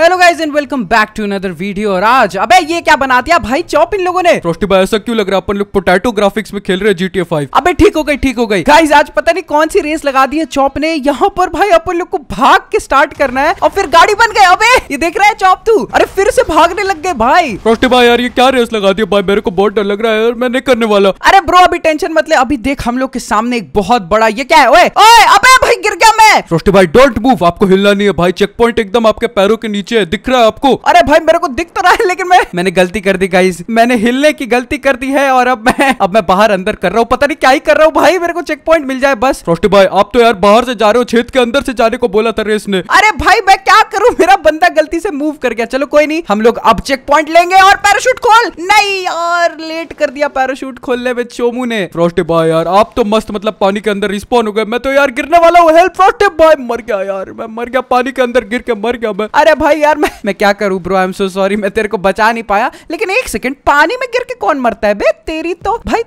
hello guys and welcome back to another video और आज अबे ये क्या बना दिया भाई चॉप इन लोगों ने फ्रॉस्टी भाई ऐसा क्यों लग रहा है अपन लोग पोटैटो ग्राफिक्स में खेल रहे हैं GTA 5 अबे ठीक हो गई ठीक हो गई गाइस आज पता नहीं कौन सी रेस लगा दी है चॉप ने यहाँ पर भाई अपन लोग को भाग के स्टार्ट करना है और फिर गाड़ी बन गए अबे ये देख रहा है चौप तू अरे फिर से भागने लग गए भाई फ्रॉस्टी भाई यार ये क्या रेस लगा दी भाई मेरे को बहुत डर लग रहा है यार मैं नहीं करने वाला अरे ब्रो अभी टेंशन मतलब अभी देख हम लोग के सामने एक बहुत बड़ा ये क्या है ओए ओए अबे भाई गिर गया है भाई डोंट मूव आपको हिलना नहीं है भाई चेक पॉइंट एकदम आपके पैरों के नीचे है दिख रहा है आपको अरे भाई मेरे को दिख तो रहा है लेकिन मैं मैंने गलती कर दी गाइस मैंने हिलने की गलती कर दी है और अब मैं अब मैं बाहर अंदर कर रहा हूँ पता नहीं क्या ही कर रहा हूँ भाई मेरे को चेक पॉइंट मिल जाए बस रोस्टी भाई आप तो यार बाहर से जा रहे हो छेद के अंदर से जाने को बोला था रेस ने अरे भाई मैं क्या करूँ मेरा बंदा गलती से मूव कर गया चलो कोई नहीं हम लोग अब चेक पॉइंट लेंगे और पैराशूट खोल नहीं और लेट कर दिया पैराशूट खोलने में चोमू ने फ्रोस्टी भाई यार आप तो मस्त मतलब पानी के अंदर रिस्पॉन्ड हो गए मैं तो यार गिरने वाला हूँ हेल्प छोटे बॉय मर गया यार मैं मर गया पानी के अंदर गिर के मर गया मैं अरे भाई यार मैं मैं क्या करूं bro I am so sorry मैं तेरे को बचा नहीं पाया लेकिन एक सेकंड पानी में गिर के कौन मरता है बे तेरी तो भाई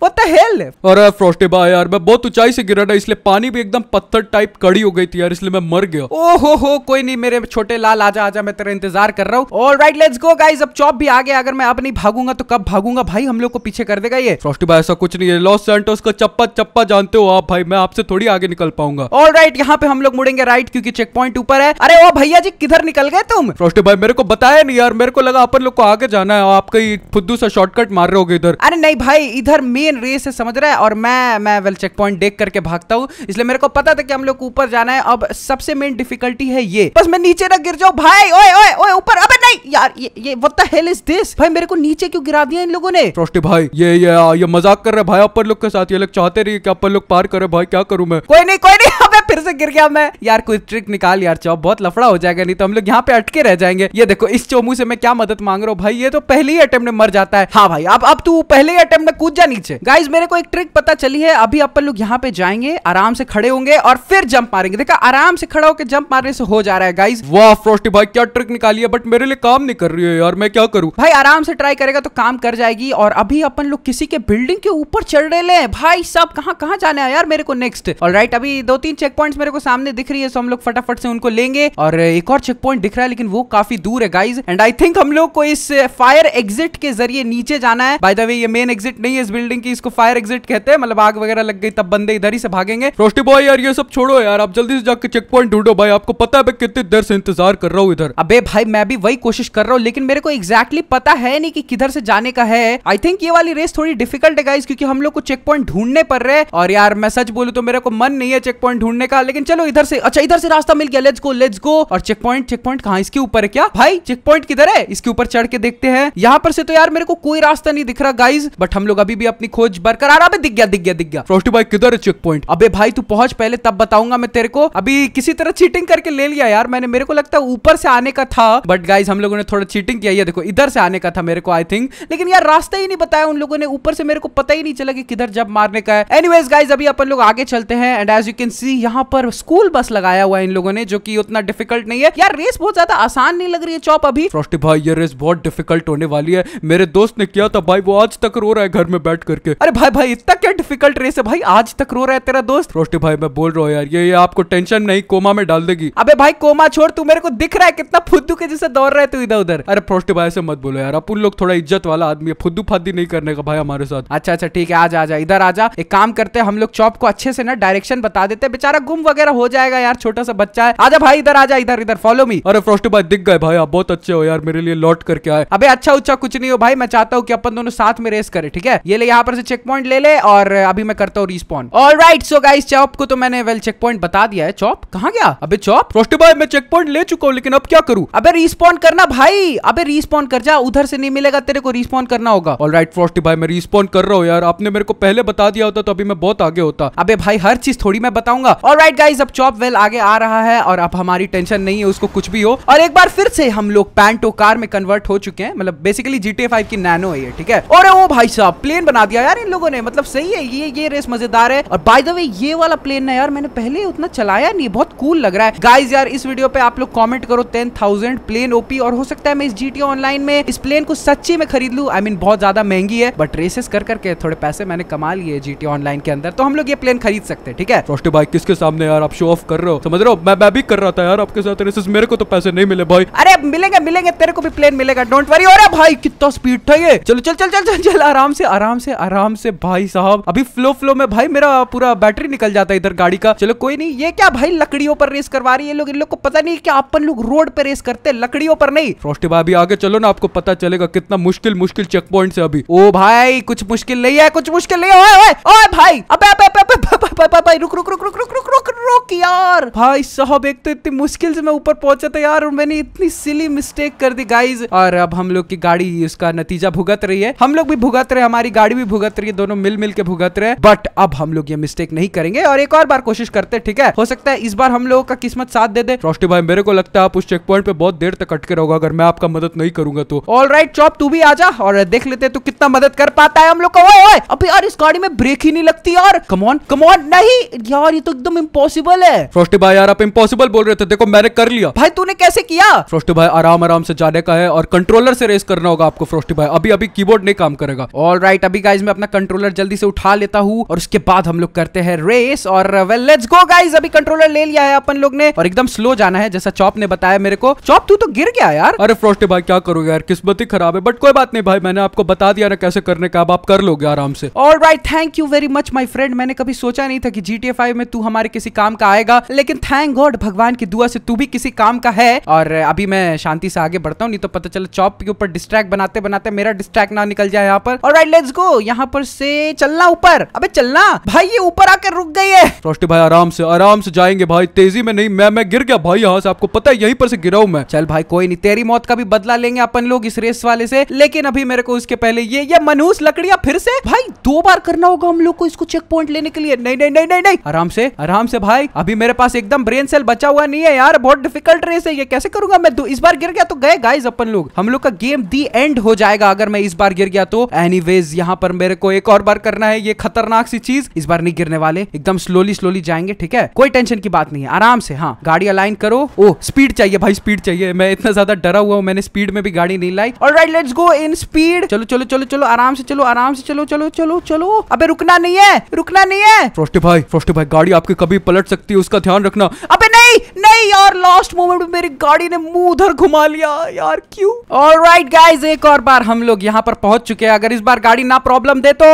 व्हाट द हेल अरे फ्रॉस्टी भाई यार मैं बहुत ऊंचाई से गिरा था इसलिए पानी भी एकदम पत्थर टाइप कड़ी हो गई थी यार इसलिए मैं मर गया ओ हो हो कोई नहीं मेरे छोटे लाल आजा आजा मैं तेरा इंतजार कर रहा हूँ all right let's go guys अब चौप भी आ गया अगर मैं अब नहीं भागूंगा तो कब भागूंगा भाई हम लोग को पीछे कर देगा ये फ्रॉस्टी भाई ऐसा कुछ नहीं है लॉस सेंटोस का चप्पा चप्पा जानते हो आप भाई मैं आपसे थोड़ी आगे निकल पाऊंगा ऑल राइट राइट यहाँ पे हम लोग मुड़ेंगे राइट क्योंकि चेक पॉइंट ऊपर है अरे ओ भैया जी किधर निकल गए तुम फ्रोस्टी भाई मेरे को बताया नहीं यार मेरे को लगा अपन लोग को आगे जाना है आप कहीं फुद्दू सा शॉर्टकट मार रहे हो इधर अरे नहीं भाई इधर मेन रेस है समझ रहा है और मैं मैं वेल चेक पॉइंट देख करके भागता हूँ इसलिए मेरे को पता था कि हम लोग ऊपर जाना है अब सबसे मेन डिफिकल्टी है ये बस मैं नीचे ना गिर जाऊँ भाई ओए ओए ओए ऊपर अबे नहीं यार ये ये what the hell is this भाई मेरे को नीचे क्यों गिरा दिया इन लोगों ने फ्रोस्टी भाई ये ये ये मजाक कर रहे भाई अपन लोग के साथ ये लोग चाहते रहिए कि अपन लोग पार करे भाई क्या करूं मैं कोई नहीं कोई नहीं फिर से गिर गया मैं यार कोई ट्रिक निकाल यार चौप बहुत लफड़ा हो जाएगा नहीं तो हम लोग यहाँ पे अटके रह जाएंगे ये देखो इस चोमू से मैं क्या मदद मांग रहा हूँ भाई ये तो पहले ही अटेम्प्ट में मर जाता है हाँ भाई अब अब तू पहले ही अटेम्प्ट में कूद जा नीचे गाइज मेरे को एक ट्रिक पता चली है अभी अपन लोग यहाँ पे जाएंगे आराम से खड़े होंगे और फिर जंप मारेंगे देखा आराम से खड़ा होकर जंप मारने से हो जा रहा है गाइज वाह फ्रोस्टी भाई क्या ट्रिक निकाली है बट मेरे लिए काम नहीं कर रही है यार मैं क्या करूँ भाई आराम से ट्राई करेगा तो काम कर जाएगी और अभी अपन लोग किसी के बिल्डिंग के ऊपर चढ़ रहे हैं भाई सब कहाँ कहाँ जाना है यार मेरे को नेक्स्ट और अभी दो तीन चेक पॉइंट मेरे को सामने दिख रही है सो हम लोग फटाफट से उनको लेंगे और एक और चेक पॉइंट दिख रहा है लेकिन वो काफी दूर है गाइज एंड आई थिंक हम लोग को इस फायर एग्जिट के जरिए नीचे जाना है बाय द वे ये मेन एग्जिट नहीं है इस बिल्डिंग की इसको फायर एग्जिट कहते हैं मतलब आग वगैरह लग गई तब बंदे इधर ही से भागेंगे रोस्टी बॉय यार ये सब छोड़ो यार आप जल्दी से जाकर चेक पॉइंट ढूंढो भाई आपको पता है मैं कितनी देर से इंतजार कर रहा हूँ इधर अबे भाई मैं भी वही कोशिश कर रहा हूँ लेकिन मेरे को एग्जैक्टली exactly पता है नहीं कि किधर से जाने का है आई थिंक ये वाली रेस थोड़ी डिफिकल्ट है गाइज क्योंकि हम लोग को चेक पॉइंट ढूंढने पड़ रहे हैं और यार मैं सच बोलू तो मेरे को मन नहीं है चेक पॉइंट ढूंढने का लेकिन चलो इधर से अच्छा इधर से रास्ता मिल गया लेट्स गो लेट्स गो और चेक पॉइंट चेक पॉइंट कहा इसके ऊपर है क्या भाई चेक पॉइंट किधर है इसके ऊपर चढ़ के देखते हैं यहाँ पर से तो यार मेरे को कोई रास्ता नहीं दिख रहा गाइज बट हम लोग अभी भी अपनी खोज बरकरार अभी दिख गया दिख गया दिख गया फ्रोटी भाई किधर है चेक पॉइंट अबे भाई तू पहुंच पहले तब बताऊंगा मैं तेरे को अभी किसी तरह चीटिंग करके ले लिया यार मैंने मेरे को लगता है ऊपर से आने का था बट गाइज हम लोगों ने थोड़ा चीटिंग किया ये देखो इधर से आने का था मेरे को आई थिंक लेकिन यार रास्ता ही नहीं बताया उन लोगों ने ऊपर से मेरे को पता ही नहीं चला कि किधर जब मारने का है एनीवेज गाइज अभी अपन लोग आगे चलते हैं and as you can see यहाँ यहाँ पर स्कूल बस लगाया हुआ है इन लोगों ने जो कि उतना डिफिकल्ट नहीं है यार रेस बहुत ज्यादा आसान नहीं लग रही है चौप अभी फ्रॉस्टी भाई ये रेस बहुत डिफिकल्ट होने वाली है मेरे दोस्त ने किया था भाई वो आज तक रो रहा है घर में बैठ करके अरे भाई भाई इतना क्या डिफिकल्ट रेस है भाई आज तक रो रहा है तेरा दोस्त फ्रॉस्टी भाई मैं बोल रहा हूँ यार ये, ये आपको टेंशन नहीं कोमा में डाल देगी अबे भाई कोमा छोड़ तू मेरे को दिख रहा है कितना फुद्दू के जैसे दौड़ रहे तू इधर उधर अरे फ्रॉस्टी भाई से मत बोलो यार अपन लोग थोड़ा इज्जत वाला आदमी है फुद्दू फादी नहीं करने का भाई हमारे साथ अच्छा अच्छा ठीक है आ जा इधर आ जा एक काम करते हैं हम लोग चौप को अच्छे से ना डायरेक्शन बता देते बेचारा गुम वगैरह हो जाएगा यार छोटा सा बच्चा है आजा भाई इधर आजा इधर इधर फॉलो मी अरे फ्रोस्ट भाई दिख गए भाई आप बहुत अच्छे हो यार मेरे लिए लौट करके आए अबे अच्छा उच्चा कुछ नहीं हो भाई मैं चाहता हूँ कि अपन दोनों साथ में रेस करें ठीक है ये ले यहाँ पर से चेक पॉइंट ले ले और अभी मैं करता हूँ respond all right so guys चॉप को तो मैंने वेल चेक पॉइंट बता दिया है चॉप कहा गया अबे चॉप फ्रोस्ट भाई मैं चेक पॉइंट ले चुका हूँ लेकिन अब क्या करूँ अबे रिस्पॉन्ड करना भाई अबे रिस्पॉन्ड कर जा उधर से नहीं मिलेगा तेरे को रिस्पॉन्ड करना होगा ऑल राइट फ्रोस्टी भाई मैं रिस्पॉन्ड कर रहा हूँ यार आपने मेरे को पहले बता दिया होता तो अभी मैं बहुत आगे होता अबे भाई हर चीज थोड़ी मैं बताऊंगा और राइट गाइज अब चॉप वेल आगे आ रहा है और अब हमारी टेंशन नहीं है उसको कुछ भी हो और एक बार फिर से हम लोग पैंटो कार में कन्वर्ट हो चुके हैं मतलब बेसिकली जीटे फाइव की नैनो है ठीक है और वो भाई साहब प्लेन बना दिया यार इन लोगों ने मतलब सही है ये ये रेस मजेदार है और बाय द वे ये वाला प्लेन ना यार मैंने पहले उतना चलाया नहीं बहुत कूल लग रहा है गाइज यार इस वीडियो पे आप लोग कॉमेंट करो टेन थाउजेंड प्लेन ओपी और हो सकता है मैं इस जीटी ऑनलाइन में इस प्लेन को सच्ची में खरीद लू आई मीन बहुत ज्यादा महंगी है बट रेसेस कर करके थोड़े पैसे मैंने कमा लिए जीटी ऑनलाइन के अंदर तो हम लोग ये प्लेन खरीद सकते हैं ठीक है किसके सामने यार आप शो ऑफ कर रहे हो समझ रहे हो मैं मैं भी कर रहा था यार आपके साथ रेसेस मेरे को तो पैसे नहीं मिले भाई अरे मिलेंगे मिलेंगे तेरे को भी प्लेन मिलेगा डोंट वरी अरे भाई कितना स्पीड था ये चलो चल चल चल चल चल आराम से आराम से आराम से भाई साहब अभी फ्लो फ्लो में भाई मेरा पूरा बैटरी निकल जाता है इधर गाड़ी का चलो कोई नहीं ये क्या भाई लकड़ियों पर रेस करवा रही है लोग इन लोग को पता नहीं क्या अपन लोग रोड पर रेस करते हैं लकड़ियों पर नहीं फ्रोस्टी भाई आगे चलो ना आपको पता चलेगा कितना मुश्किल मुश्किल चेक पॉइंट है अभी ओ भाई कुछ मुश्किल नहीं है कुछ मुश्किल नहीं है ओए ओए ओए भाई अबे अबे अबे भाई रुक रुक रुक रुक रुक रुक रुक रुक यार भाई साहब एक तो इतनी मुश्किल से मैं ऊपर पहुंचा था यार और मैंने इतनी सिली मिस्टेक कर दी गाइज और अब हम लोग की गाड़ी उसका नतीजा भुगत रही है हम लोग भी भुगत रहे हमारी गाड़ी भी भुगत रही है दोनों मिल मिल के भुगत रहे बट अब हम लोग ये मिस्टेक नहीं करेंगे और एक और बार कोशिश करते ठीक है हो सकता है इस बार हम लोगों का किस्मत साथ दे दे फ्रॉस्टी भाई मेरे को लगता है आप उस चेक पॉइंट पे बहुत देर तक अटके रहोगे अगर मैं आपका मदद नहीं करूंगा तो ऑल राइट चॉप तू भी आ जा और देख लेते तू कितना मदद कर पाता है हम लोग को ओए ओए अभी यार इस गाड़ी में ब्रेक ही नहीं लगती यार कमॉन कमॉन नहीं यार ये तो एकदम इम्पॉसिबल है फ्रोस्टी भाई यार आप इम्पॉसिबल बोल रहे थे देखो मैंने कर लिया भाई तूने कैसे किया फ्रोस्टी भाई आराम आराम से जाने का है और कंट्रोलर से रेस करना होगा आपको फ्रोस्टी भाई अभी अभी कीबोर्ड नहीं काम करेगा ऑल राइट अभी गाइज मैं अपना कंट्रोलर जल्दी से उठा लेता हूँ और उसके बाद हम लोग करते हैं रेस और वेल लेट्स गो गाइज अभी कंट्रोलर ले लिया है अपन लोग ने और एकदम स्लो जाना है जैसा चॉप ने बताया मेरे को चॉप तू तो गिर गया यार अरे फ्रोस्टी भाई क्या करोगे यार किस्मत ही खराब है बट कोई बात नहीं भाई मैंने आपको बता दिया ना कैसे करने का अब आप कर लोगे आराम से all right thank you very much my friend मैंने कभी सोचा नहीं था कि जी टी में तू हमारे किसी काम का आएगा लेकिन थैंक गॉड भगवान की दुआ से तू भी किसी काम का है और अभी मैं शांति से आगे बढ़ता हूँ नहीं तो पता चला चौप के ऊपर डिस्ट्रैक्ट बनाते बनाते मेरा डिस्ट्रैक्ट ना निकल जाए यहाँ पर और राइट लेट्स गो यहाँ पर से चलना ऊपर अबे चलना भाई ये ऊपर आकर रुक गई है रोष्टी भाई आराम से आराम से जाएंगे भाई तेजी में नहीं मैं मैं गिर गया भाई यहाँ से आपको पता है यहीं पर से गिरा हूँ मैं चल भाई कोई नहीं तेरी मौत का भी बदला लेंगे अपन लोग इस रेस वाले से लेकिन अभी मेरे को उसके पहले ये ये मनूस लकड़िया फिर से भाई दो बार करना होगा हम लोग को इसको चेक पॉइंट लेने के लिए नहीं नहीं नहीं नहीं आराम से आराम आराम से भाई अभी मेरे पास एकदम ब्रेन सेल बचा हुआ नहीं है यार बहुत डिफिकल्ट रेस है ये कैसे करूंगा मैं इस बार गिर गया तो गए गाइज अपन लोग हम लोग का गेम दी एंड हो जाएगा अगर मैं इस बार गिर गया तो एनी वेज पर मेरे को एक और बार करना है ये खतरनाक सी चीज इस बार नहीं गिरने वाले एकदम स्लोली स्लोली जाएंगे ठीक है कोई टेंशन की बात नहीं है आराम से हाँ गाड़ी अलाइन करो ओ स्पीड चाहिए भाई स्पीड चाहिए मैं इतना ज्यादा डरा हुआ हूँ मैंने स्पीड में भी गाड़ी नहीं लाई all right let's go in speed चलो चलो चलो चलो आराम से चलो आराम से चलो चलो चलो चलो अबे रुकना नहीं है रुकना नहीं है फ्रोस्टी भाई फ्रोस्टी भाई गाड़ी आपकी कभी भी पलट सकती है उसका ध्यान रखना अबे नहीं नहीं यार लास्ट मोमेंट में मेरी गाड़ी ने मुंह उधर घुमा लिया यार क्यों और राइट गाइज एक और बार हम लोग यहाँ पर पहुंच चुके हैं अगर इस बार गाड़ी ना प्रॉब्लम दे तो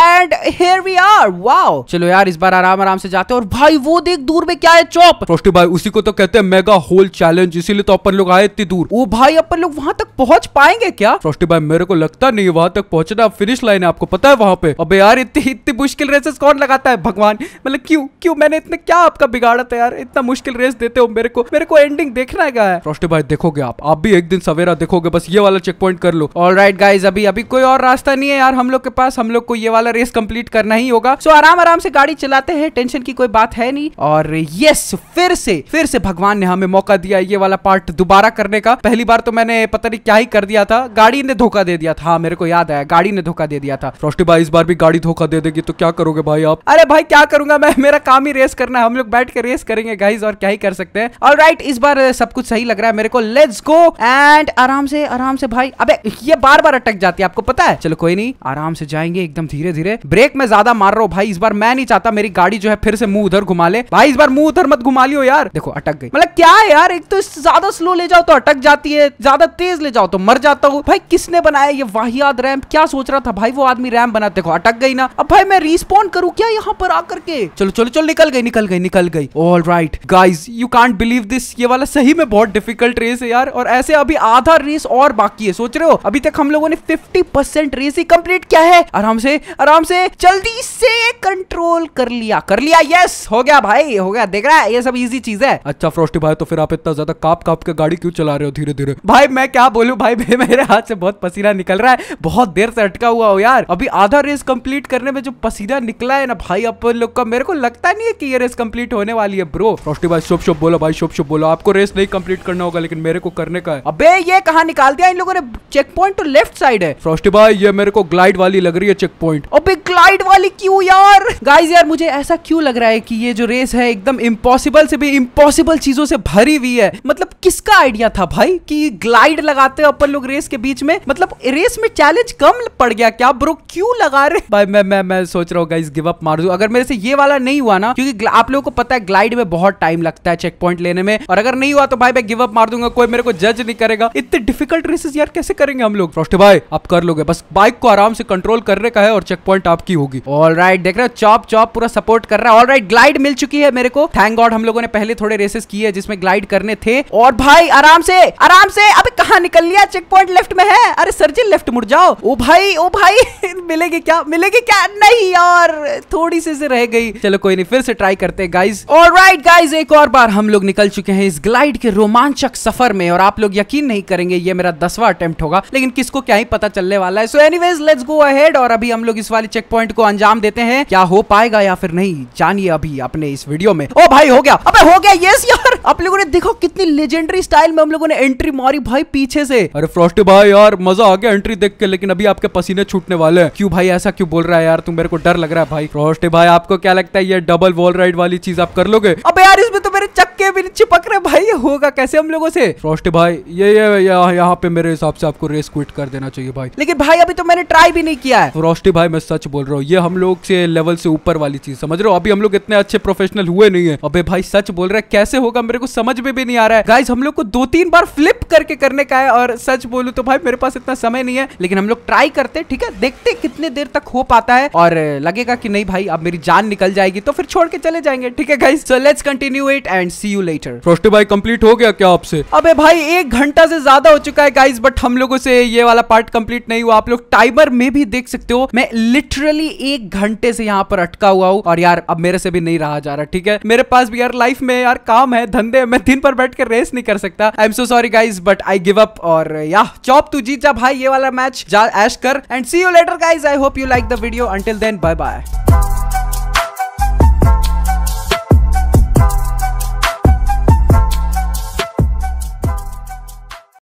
and here we are wow चलो यार इस बार आराम आराम से जाते और भाई वो देख दूर में क्या है चौप फ्रोस्टी भाई उसी को तो कहते हैं मेगा होल चैलेंज इसीलिए तो अपन लोग आए इतनी दूर वो भाई अपन लोग वहाँ तक पहुंच पाएंगे क्या फ्रोस्टी भाई मेरे को लगता नहीं वहाँ तक पहुंचना फिनिश लाइन है आपको पता है वहाँ पे अब यार इतनी इतनी मुश्किल रेसेस कौन लगाता है भगवान मतलब क्यों क्यों मैंने इतने क्या आपका बिगाड़ा था यार इतना मुश्किल रेस रेस देते हो मेरे को मेरे को एंडिंग देखना क्या है रोस्टे भाई देखोगे आप आप भी एक दिन सवेरा देखोगे बस ये वाला चेक पॉइंट कर लो ऑल राइट गाइज अभी अभी कोई और रास्ता नहीं है यार हम लोग के पास हम लोग को ये वाला रेस कम्प्लीट करना ही होगा सो आराम आराम से गाड़ी चलाते हैं टेंशन की कोई बात है नहीं और यस फिर से फिर से भगवान ने हमें मौका दिया ये वाला पार्ट दोबारा करने का पहली बार तो मैंने पता नहीं क्या ही कर दिया था गाड़ी ने धोखा दे दिया था हाँ, मेरे को याद आया गाड़ी ने धोखा दे दिया था फ्रॉस्टी भाई इस बार भी गाड़ी धोखा दे देगी तो क्या करोगे भाई आप अरे भाई क्या करूंगा मैं मेरा काम ही रेस करना है हम लोग बैठ के रेस करेंगे गाइज और क्या कर सकते हैं और राइट इस बार सब कुछ सही लग रहा है मेरे को लेट्स गो एंड आराम से आराम से भाई अबे ये बार बार अटक जाती है आपको पता है चलो कोई नहीं आराम से जाएंगे एकदम धीरे धीरे ब्रेक में ज्यादा मार रहा हूँ भाई इस बार मैं नहीं चाहता मेरी गाड़ी जो है फिर से मुंह उधर घुमा ले भाई इस बार मुंह उधर मत घुमा लियो यार देखो अटक गई मतलब क्या है यार एक तो ज्यादा स्लो ले जाओ तो अटक जाती है ज्यादा तेज ले जाओ तो मर जाता हूँ भाई किसने बनाया ये वाहियात रैम क्या सोच रहा था भाई वो आदमी रैम बना देखो अटक गई ना अब भाई मैं रिस्पॉन्ड करूँ क्या यहाँ पर आकर के चलो चलो चलो निकल गई निकल गई निकल गई all right guys you can't believe this ये वाला सही में बहुत डिफिकल्ट रेस है यार और ऐसे अभी आधा रेस और बाकी है सोच रहे हो अभी तक हम लोगों ने फिफ्टी परसेंट रेस ही कंप्लीट किया है आराम से आराम से जल्दी से कंट्रोल कर लिया कर लिया यस हो गया भाई हो गया देख रहा है ये सब इजी चीज है अच्छा फ्रोस्टी भाई तो फिर आप इतना ज्यादा काप काप के गाड़ी क्यों चला रहे हो धीरे धीरे भाई मैं क्या बोलू भाई मेरे हाथ से बहुत पसीना निकल रहा है बहुत देर से अटका हुआ हो यार अभी आधा रेस कंप्लीट करने में जो पसीना निकला है ना भाई अपन लोग का मेरे को लगता नहीं है कि ये रेस कंप्लीट होने वाली है ब्रो फ्रोस्टी भाई शुभ शुभ बोलो भाई शुभ शुभ बोलो आपको रेस नहीं कंप्लीट करना होगा लेकिन मेरे को करने का है अबे ये कहा निकाल दिया इन लोगों ने चेक पॉइंट तो लेफ्ट साइड है फ्रोस्टी भाई ये मेरे को ग्लाइड वाली लग रही है चेक पॉइंट अबे ग्लाइड वाली क्यों यार गाइज यार मुझे ऐसा क्यों लग रहा है की ये जो रेस है एकदम इम्पोसिबल से भी इम्पोसिबल चीजों से भरी हुई है मतलब किसका आइडिया था भाई कि ग्लाइड लगाते हैं अपन लोग रेस के बीच में मतलब रेस में चैलेंज कम पड़ गया क्या ब्रो क्यों लगा रहे भाई मैं मैं मैं सोच रहा हूँ गिव अप मार दू अगर मेरे से ये वाला नहीं हुआ ना क्योंकि आप लोगों को पता है ग्लाइड में बहुत टाइम लग लगता है चेक पॉइंट लेने में और अगर नहीं हुआ तो भाई मैं गिव अप मार दूंगा कोई मेरे को जज नहीं करेगा इतने डिफिकल्ट रेसेस यार कैसे करेंगे हम लोग फ्रॉस्टी भाई आप कर लोगे बस बाइक को आराम से कंट्रोल करने का है और चेक पॉइंट आपकी होगी ऑल राइट देख रहे हो चॉप चॉप पूरा सपोर्ट कर रहा है ऑल राइट ग्लाइड मिल चुकी है मेरे को थैंक गॉड हम लोगों ने पहले थोड़े रेसेस किए जिसमें ग्लाइड करने थे और भाई आराम से आराम से अभी कहा निकल लिया चेक पॉइंट लेफ्ट में है अरे सर जी लेफ्ट मुड़ जाओ ओ भाई ओ भाई मिलेगी क्या मिलेगी क्या नहीं और थोड़ी सी से रह गई चलो कोई नहीं फिर से ट्राई करते हैं गाइज और राइट गाइज एक और चार बार हम लोग निकल चुके हैं इस ग्लाइड के रोमांचक सफर में और आप लोग यकीन नहीं करेंगे ये मेरा दसवा अटेम्प्ट होगा लेकिन किसको क्या ही पता चलने वाला है so anyways let's go ahead और अभी हम लोग इस वाले चेक पॉइंट को अंजाम देते हैं क्या हो पाएगा या फिर नहीं जानिए अभी अपने इस वीडियो में ओ भाई हो गया अब हो गया ये यार आप लोगों ने देखो कितनी लेजेंडरी स्टाइल में हम लोगों ने एंट्री मारी भाई पीछे से अरे फ्रॉस्टी भाई यार मजा आ गया एंट्री देख के लेकिन अभी आपके पसीने छूटने वाले हैं क्यों भाई ऐसा क्यों बोल रहा है यार तुम मेरे को डर लग रहा है भाई फ्रॉस्टी भाई आपको क्या लगता है ये डबल वॉल राइड वाली चीज आप कर लोगे अब यार इसमें तो चक्के भी चिपक रहे भाई होगा कैसे हम लोगों से फ्रॉस्ट भाई ये ये यहाँ पे मेरे हिसाब से आपको रेस क्विट कर देना चाहिए भाई लेकिन भाई अभी तो मैंने ट्राई भी नहीं किया है फ्रॉस्टी भाई मैं सच बोल रहा हूँ ये हम लोग से लेवल से ऊपर वाली चीज समझ रहे हो अभी हम लोग इतने अच्छे प्रोफेशनल हुए नहीं है अभी भाई सच बोल रहे कैसे होगा मेरे को समझ में भी नहीं आ रहा है गाइज हम लोग को दो तीन बार फ्लिप करके करने का है और सच बोलू तो भाई मेरे पास इतना समय नहीं है लेकिन हम लोग ट्राई करते ठीक है देखते कितने देर तक हो पाता है और लगेगा की नहीं भाई अब मेरी जान निकल जाएगी तो फिर छोड़ के चले जाएंगे ठीक है guys so let's continue it and see you later Frosty भाई कंप्लीट हो गया क्या आपसे अबे भाई एक घंटा से ज्यादा हो चुका है गाइस बट हम लोगों से ये वाला पार्ट कंप्लीट नहीं हुआ आप लोग टाइमर में भी देख सकते हो मैं लिटरली एक घंटे से यहाँ पर अटका हुआ हूँ और यार अब मेरे से भी नहीं रहा जा रहा ठीक है मेरे पास भी यार लाइफ में यार काम है धंधे मैं दिन पर बैठ कर रेस नहीं कर सकता I am so sorry guys but I give up और या चौप तू जीत जा भाई ये वाला मैच जा ऐश कर and see you later guys I hope you like the video until then bye bye